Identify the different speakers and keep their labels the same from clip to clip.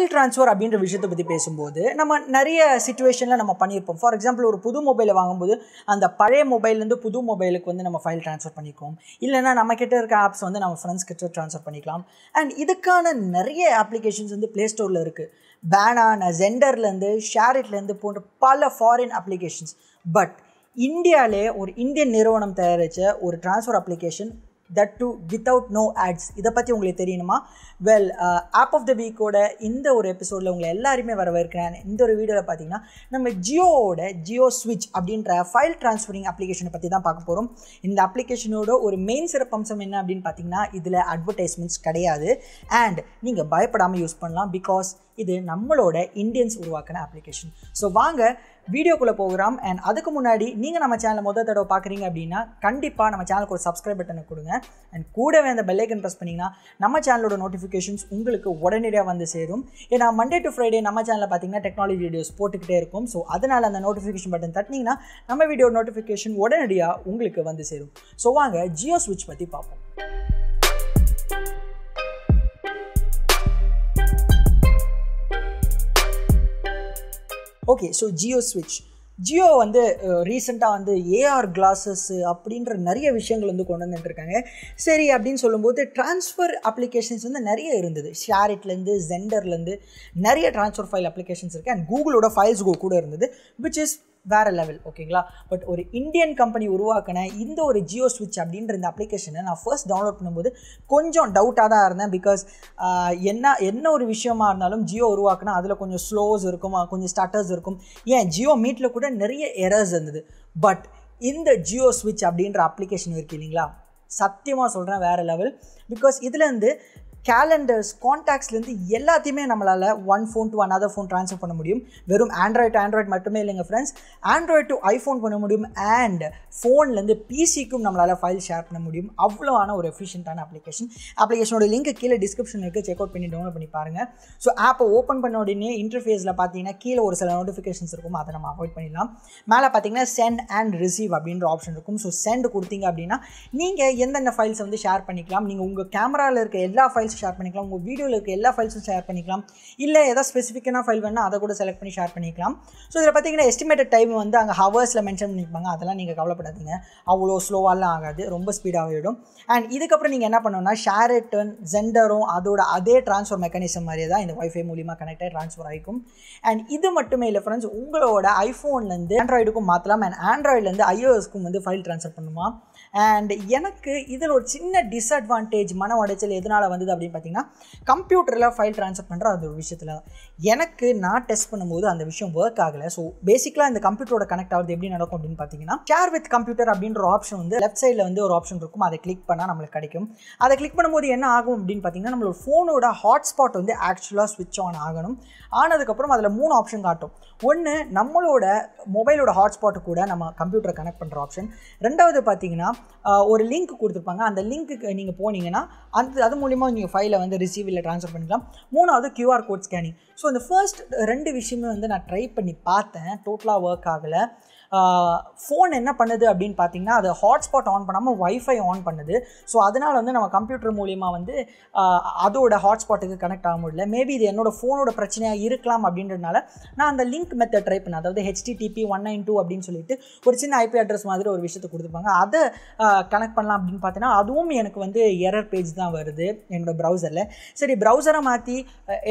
Speaker 1: file transfer அப்படின்ற விஷயத்தை பற்றி பேசும்போது நம்ம நிறைய சுச்சுவேஷனில் நம்ம பண்ணியிருப்போம் ஃபார் எக்ஸாம்பிள் ஒரு புது மொபைலை வாங்கும்போது அந்த பழைய மொபைல்லேருந்து புது மொபைலுக்கு வந்து நம்ம ஃபைல் ட்ரான்ஸ்ஃபர் பண்ணிக்குவோம் இல்லைனா கிட்ட இருக்க ஆப்ஸ் வந்து நம்ம ஃப்ரெண்ட்ஸ் கிட்ட ட்ரான்ஸ்ஃபர் பண்ணிக்கலாம் அண்ட் இதுக்கான நிறைய அப்ளிகேஷன்ஸ் வந்து ப்ளே ஸ்டோரில் இருக்குது பேனான ஜெண்டர்லேருந்து ஷேரிட்லேருந்து போன்ற பல ஃபாரின் அப்ளிகேஷன்ஸ் பட் இந்தியாவிலே ஒரு இந்தியன் நிறுவனம் தயாரித்த ஒரு transfer application that too without no ads இதை பற்றி உங்களுக்கு தெரியணுமா வெல் ஆப் ஆஃப் த வீக்கோட இந்த ஒரு எபிசோடில் உங்களை எல்லாருமே வரவேற்கிறேன் இந்த ஒரு வீடியோவில் பார்த்தீங்கன்னா நம்ம ஜியோவோட ஜியோ ஸ்விட்ச் அப்படின்ற ஃபைல் ட்ரான்ஸ்ஃபரிங் அப்ளிகேஷனை பற்றி தான் பார்க்க போகிறோம் இந்த அப்ளிகேஷனோட ஒரு மெயின் சிறப்பம்சம் என்ன அப்படின்னு பார்த்தீங்கன்னா இதில் அட்வர்டைஸ்மெண்ட்ஸ் கிடையாது அண்ட் நீங்கள் பயப்படாமல் யூஸ் பண்ணலாம் பிகாஸ் இது நம்மளோட இந்தியன்ஸ் உருவாக்கின அப்ளிகேஷன் ஸோ வாங்க வீடியோக்குள்ளே போகிறோம் அண்ட் அதுக்கு முன்னாடி நீங்கள் நம்ம சேனலை முதல் தடவை பார்க்குறீங்க அப்படின்னா கண்டிப்பாக நம்ம சேனலுக்கு ஒரு சப்ஸ்கிரைப் பட்டனை கொடுங்க அண்ட் கூடவே அந்த பெல்லைக்கன் ப்ரெஸ் பண்ணிங்கன்னா நம்ம சேனலோட நோட்டிஃபிகேஷன்ஸ் உங்களுக்கு உடனடியாக வந்து சேரும் ஏன்னா மண்டே டு ஃப்ரைடே நம்ம சேனலில் பார்த்தீங்கன்னா டெக்னாலஜி வீடியோஸ் போட்டுக்கிட்டே இருக்கும் ஸோ அதனால் அந்த நோட்டிஃபிகேஷன் பட்டன் தட்டினீங்கன்னா நம்ம வீடியோ நோட்டிஃபிகேஷன் உடனடியாக உங்களுக்கு வந்து சேரும் ஸோ வாங்க ஜியோ ஸ்விட்ச் பற்றி பார்ப்போம் ஓகே ஸோ ஜியோ ஸ்விட்ச் ஜியோ வந்து ரீசெண்டாக uh, வந்து ஏஆர் கிளாஸஸ் அப்படின்ற நிறைய விஷயங்கள் வந்து கொண்டு வந்துட்டுருக்காங்க சரி அப்படின்னு சொல்லும்போது ட்ரான்ஸ்ஃபர் அப்ளிகேஷன்ஸ் வந்து நிறைய இருந்தது ஷேரிட்லேருந்து ஜெண்டர்லேருந்து நிறைய ட்ரான்ஸ்ஃபர் ஃபைல் அப்ளிகேஷன்ஸ் இருக்குது அண்ட் கூகுளோட ஃபைல்ஸ் கோ கூட இருந்தது விச் இஸ் வேறு லெவல் ஓகேங்களா பட் ஒரு இந்தியன் கம்பெனி உருவாக்கின இந்த ஒரு ஜியோ ஸ்விட்ச் அப்படின்ற இந்த அப்ளிகேஷனை நான் ஃபர்ஸ்ட் டவுன்லோட் பண்ணும்போது கொஞ்சம் டவுட்டாக தான் இருந்தேன் பிகாஸ் என்ன என்ன ஒரு விஷயமா இருந்தாலும் ஜியோ உருவாக்குனா அதில் கொஞ்சம் ஸ்லோஸ் இருக்கும் கொஞ்சம் ஸ்டார்டர்ஸ் இருக்கும் ஏன் ஜியோ மீட்டில் கூட நிறைய எரர்ஸ் இருந்தது பட் இந்த ஜியோ ஸ்விட்ச் அப்படின்ற அப்ளிகேஷன் இருக்குது இல்லைங்களா சத்தியமாக சொல்கிறேன் வேறு லெவல் பிகாஸ் இதுலேருந்து கேலண்டர்ஸ் கான்டாக்ட்ஸ்லேருந்து எல்லாத்தையுமே நம்மளால் one phone to another phone transfer பண்ண முடியும் வெறும் ஆண்ட்ராய்டு ஆண்ட்ராய்டு மட்டுமே இல்லைங்க ஃப்ரெண்ட்ஸ் ஆண்ட்ராய்டு டு ஐஃபோன் பண்ண முடியும் அண்ட் ஃபோன்லேருந்து பிசிக்கும் நம்மளால் ஃபைல் ஷேர் பண்ண முடியும் அவ்வளோவான ஒரு எஃபிஷியண்ட்டான அப்ளிகேஷன் அப்ளிகேஷனோட லிங்க் கீழே டிஸ்கிரிப்ஷன் இருக்குது செக் அவுட் பண்ணி டவுன்லோட் பண்ணி பாருங்கள் ஸோ ஆப்பை ஓப்பன் பண்ண உடனே இன்டர்ஃபேஸில் பார்த்தீங்கன்னா கீழே ஒரு சில நோட்டிஃபிகேஷன்ஸ் இருக்கும் அதை நம்ம அவாய்ட் பண்ணிடலாம் மேலே பார்த்தீங்கன்னா சென்ட் அண்ட் ரிசீவ் அப்படின்ற ஆப்ஷன் இருக்கும் ஸோ சென்ட் கொடுத்தீங்க அப்படின்னா நீங்கள் எந்தெந்த ஃபைல்ஸை வந்து ஷேர் பண்ணிக்கலாம் நீங்கள் உங்கள் கேமராவில் இருக்க எல்லா ஃபைல்ஸ் ஃபைல்ஸ் ஷேர் பண்ணிக்கலாம் உங்கள் வீடியோவில் இருக்க எல்லா ஃபைல்ஸும் ஷேர் பண்ணிக்கலாம் இல்லை ஏதாவது ஸ்பெசிஃபிக்கான ஃபைல் வேணால் அதை கூட செலக்ட் பண்ணி ஷேர் பண்ணிக்கலாம் ஸோ இதில் பார்த்தீங்கன்னா எஸ்டிமேட்டட் டைம் வந்து அங்கே ஹவர்ஸில் மென்ஷன் பண்ணியிருப்பாங்க அதெல்லாம் நீங்கள் கவலைப்படாதீங்க அவ்வளோ ஸ்லோவாலாம் ஆகாது ரொம்ப ஸ்பீடாக ஆகிடும் அண்ட் இதுக்கப்புறம் நீங்கள் என்ன பண்ணணும்னா ஷேர் ரிட்டர்ன் ஜெண்டரும் அதோட அதே ட்ரான்ஸ்ஃபர் மெக்கானிசம் மாதிரியே தான் இந்த ஒய்ஃபை மூலியமாக கனெக்ட் ஆகி ட்ரான்ஸ்ஃபர் ஆகிக்கும் அண்ட் இது மட்டுமே இல்லை ஃப்ரெண்ட்ஸ் உங்களோட ஐஃபோன்லேருந்து ஆண்ட்ராய்டுக்கும் மாற்றலாம் அண்ட் ஆண்ட்ராய்ட்லேருந்து ஐஓஎஸ்க்கும் வந்து ஃபைல் ட்ரான்ஸ்ஃபர் பண்ணுமா அண்ட் எனக்கு இதில் ஒரு சின்ன டிஸ்அட்வான்டேஜ் மன உடைச்சல் எதனால் வந்தது அப்படின்னு பார்த்தீங்கன்னா கம்ப்யூட்டரில் ஃபைல் ட்ரான்ஸ்ஃபர் பண்ணுற அந்த ஒரு விஷயத்தில் தான் எனக்கு நான் டெஸ்ட் பண்ணும்போது அந்த விஷயம் ஒர்க் ஆகலை ஸோ பேசிக்கலாக இந்த கம்ப்யூட்டரோட கனெக்ட் ஆகுது எப்படி நடக்கும் அப்படின்னு பார்த்தீங்கன்னா ஷேர் வித் கம்ப்யூட்டர் அப்படின்ற ஆப்ஷன் வந்து லெஃப்ட் சைடில் வந்து ஒரு ஆப்ஷன் இருக்கும் அதை கிளிக் பண்ணால் நம்மளுக்கு கிடைக்கும் அதை கிளிக் பண்ணும்போது என்ன ஆகும் அப்படின்னு பார்த்தீங்கன்னா நம்மளோட ஃபோனோட ஹாட்ஸ்பாட் வந்து ஆக்சுவலாக ஸ்விட்ச் ஆன் ஆகணும் ஆனதுக்கப்புறம் அதில் மூணு ஆப்ஷன் காட்டும் ஒன்று நம்மளோட மொபைலோட ஹாட்ஸ்பாட்டு கூட நம்ம கம்ப்யூட்டரை கனெக்ட் பண்ணுற ஆப்ஷன் ரெண்டாவது பார்த்தீங்கன்னா ஒரு லிங்க் கொடுத்துருப்பாங்க அந்த லிங்க்குக்கு நீங்கள் போனீங்கன்னா அந்த அது மூலிமா நீங்கள் நீங்கள் ஃபைலை வந்து ரிசீவில் ட்ரான்ஸ்ஃபர் பண்ணிக்கலாம் மூணாவது கியூஆர் கோட் ஸ்கேனிங் ஸோ இந்த ஃபர்ஸ்ட் ரெண்டு விஷயமே வந்து நான் ட்ரை பண்ணி பார்த்தேன் டோட்டலாக ஒர்க் ஆகலை ஃபோன் என்ன பண்ணுது அப்படின்னு பார்த்தீங்கன்னா அது ஹாட்ஸ்பாட் ஆன் பண்ணாமல் ஒய்ஃபை ஆன் பண்ணுது ஸோ அதனால் வந்து நம்ம கம்ப்யூட்டர் மூலியமாக வந்து அதோட ஹாட்ஸ்பாட்டுக்கு கனெக்ட் ஆக முடியல மேபி இது என்னோட ஃபோனோட பிரச்சனையாக இருக்கலாம் அப்படின்றதுனால நான் அந்த லிங்க் மெத்தட் ட்ரை பண்ணேன் அதாவது ஹெச்டிடிபி ஒன் நைன் டூ அப்படின்னு சொல்லிட்டு ஒரு சின்ன ஐபி அட்ரஸ் மாதிரி ஒரு விஷயத்தை கொடுத்துருப்பாங்க அதை கனெக்ட் பண்ணலாம் அப்படின்னு பார்த்தீங்கன்னா அதுவும் எனக்கு வந்து எரர் பேஜ் தான் வருது என்னோடய ப்ரௌசரில் சரி ப்ரௌசரை மாற்றி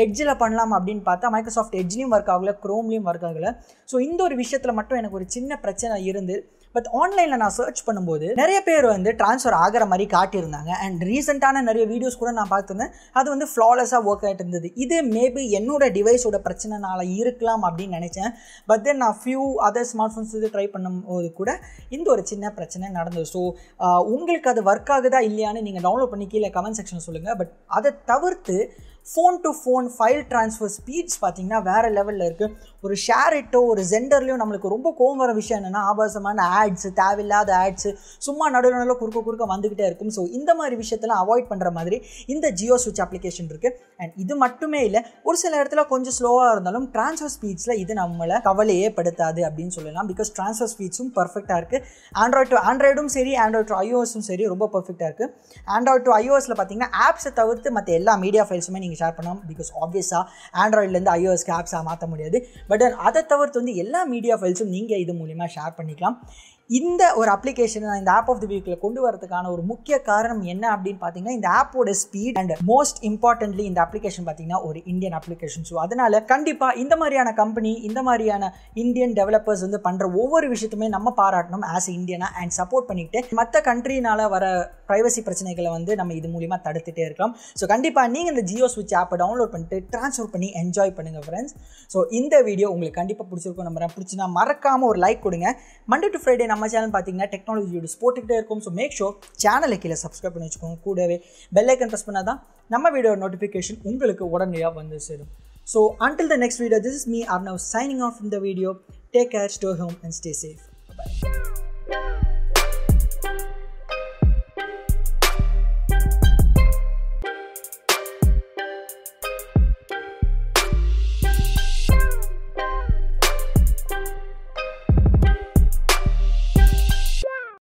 Speaker 1: எட்ஜில் பண்ணலாம் அப்படின்னு பார்த்தா மைக்ரோசாஃப்ட் எட்ஜ்லேயும் ஒர்க் ஆகலை க்ரோம்லேயும் ஒர்க் ஆகலை ஸோ இந்த ஒரு விஷயத்தில் மட்டும் எனக்கு ஒரு சின்ன சின்ன பிரச்சனை இருந்து பட் ஆன்லைனில் நான் சர்ச் பண்ணும்போது நிறைய பேர் வந்து ட்ரான்ஸ்ஃபர் ஆகிற மாதிரி காட்டியிருந்தாங்க அண்ட் ரீசெண்டான நிறைய வீடியோஸ் கூட நான் பார்த்துருந்தேன் அது வந்து ஃப்ளாலெஸாக ஒர்க் ஆகிட்டு இருந்தது இது மேபி என்னோட டிவைஸோட பிரச்சனைனால இருக்கலாம் அப்படின்னு நினச்சேன் பட் தென் நான் ஃபியூ அதர் ஸ்மார்ட் ஃபோன்ஸ் இது ட்ரை பண்ணும்போது கூட இந்த ஒரு சின்ன பிரச்சனை நடந்தது ஸோ உங்களுக்கு அது ஒர்க் ஆகுதா இல்லையான்னு நீங்கள் டவுன்லோட் பண்ணி கீழே கமெண்ட் செக்ஷன் சொல்லுங்கள் பட் அதை தவிர்த்து phone to phone file transfer speeds பார்த்திங்கன்னா வேறு லெவலில் இருக்குது ஒரு இட்டோ ஒரு ஜெண்டர்லேயும் நம்மளுக்கு ரொம்ப கோவம் வர விஷயம் என்னென்னா ஆபாசமான ஆட்ஸ் தேவையில்லாத ஆட்ஸு சும்மா நடுவில் நடுவில் குறுக்க குறுக்க வந்துக்கிட்டே இருக்கும் ஸோ இந்த மாதிரி விஷயத்தெல்லாம் அவாய்ட் பண்ணுற மாதிரி இந்த ஜியோ ஸ்விட்ச் அப்ளிகேஷன் இருக்குது அண்ட் இது மட்டுமே இல்லை ஒரு சில இடத்துல கொஞ்சம் ஸ்லோவாக இருந்தாலும் ட்ரான்ஸ்ஃபர் ஸ்பீட்ஸில் இது நம்மளை கவலையே படுத்தாது அப்படின்னு சொல்லலாம் பிகாஸ் ட்ரான்ஸ்ஃபர் ஸ்பீட்ஸும் பர்ஃபெக்டாக இருக்குது ஆண்ட்ராய்டு டு ஆண்ட்ராய்டும் சரி ஆண்ட்ராய்டு டு ஐஓஎஸும் சரி ரொம்ப பர்ஃபெக்டாக இருக்குது ஆண்ட்ராய்டு டு ஐஓஎஸில் பார்த்தீங்கன்னா ஆப்ஸை தவிர்த்து மற்ற எல்லா மீடியா ஃபைல்ஸுமே நீங்கள் ஷேர் பண்ணாமல் பிகாஸ் ஆப்வியஸாக ஆண்ட்ராய்ட்லேருந்து ஐஓஎஸ்க்கு ஆப்ஸாக மாற்ற முடியாது பட் அதை தவிர்த்து வந்து எல்லா மீடியா ஃபைல்ஸும் நீங்கள் இது மூலிமா ஷேர் பண்ணிக்கலாம் இந்த ஒரு அப்ளிகேஷனை இந்த ஆப் ஆஃப் தி வீக்கில் கொண்டு வரதுக்கான ஒரு முக்கிய காரணம் என்ன அப்படின்னு பார்த்தீங்கன்னா இந்த ஆப்போட ஸ்பீட் அண்ட் மோஸ்ட் இம்பார்ட்டன்ட்லி இந்த அப்ளிகேஷன் பார்த்தீங்கன்னா ஒரு இந்தியன் அப்ளிகேஷன் ஸோ அதனால கண்டிப்பாக இந்த மாதிரியான கம்பெனி இந்த மாதிரியான இந்தியன் டெவலப்பர்ஸ் வந்து பண்ணுற ஒவ்வொரு விஷயத்துமே நம்ம பாராட்டணும் ஆஸ் இந்தியனா அண்ட் சப்போர்ட் பண்ணிக்கிட்டு மற்ற கண்ட்ரினால வர ப்ரைவசி பிரச்சனைகளை வந்து நம்ம இது மூலியமாக தடுத்துகிட்டே இருக்கலாம் ஸோ கண்டிப்பாக நீங்கள் இந்த ஜியோ ஸ்விட்ச் ஆப்பை டவுன்லோட் பண்ணிட்டு ட்ரான்ஸ்ஃபர் பண்ணி என்ஜாய் பண்ணுங்கள் ஃப்ரெண்ட்ஸ் ஸோ இந்த வீடியோ உங்களுக்கு கண்டிப்பாக பிடிச்சிருக்கும் நம்புறேன் பிடிச்சினா மறக்காமல் ஒரு லைக் கொடுங்க மண்டே டு ஃப்ரைடே நம்ம நம்ம சேனல் பார்த்தீங்கன்னா டெக்னாலஜி வீடியோஸ் போட்டுக்கிட்டே இருக்கும் ஸோ மேக் ஷோர் சேனலை கீழே சப்ஸ்கிரைப் பண்ணி வச்சுக்கோங்க கூடவே பெல்லைக்கன் ப்ரெஸ் பண்ணால் தான் நம்ம வீடியோ நோட்டிஃபிகேஷன் உங்களுக்கு உடனடியாக வந்து சேரும் so until the next video this is me R now signing off இந்த video take care stay home and stay safe by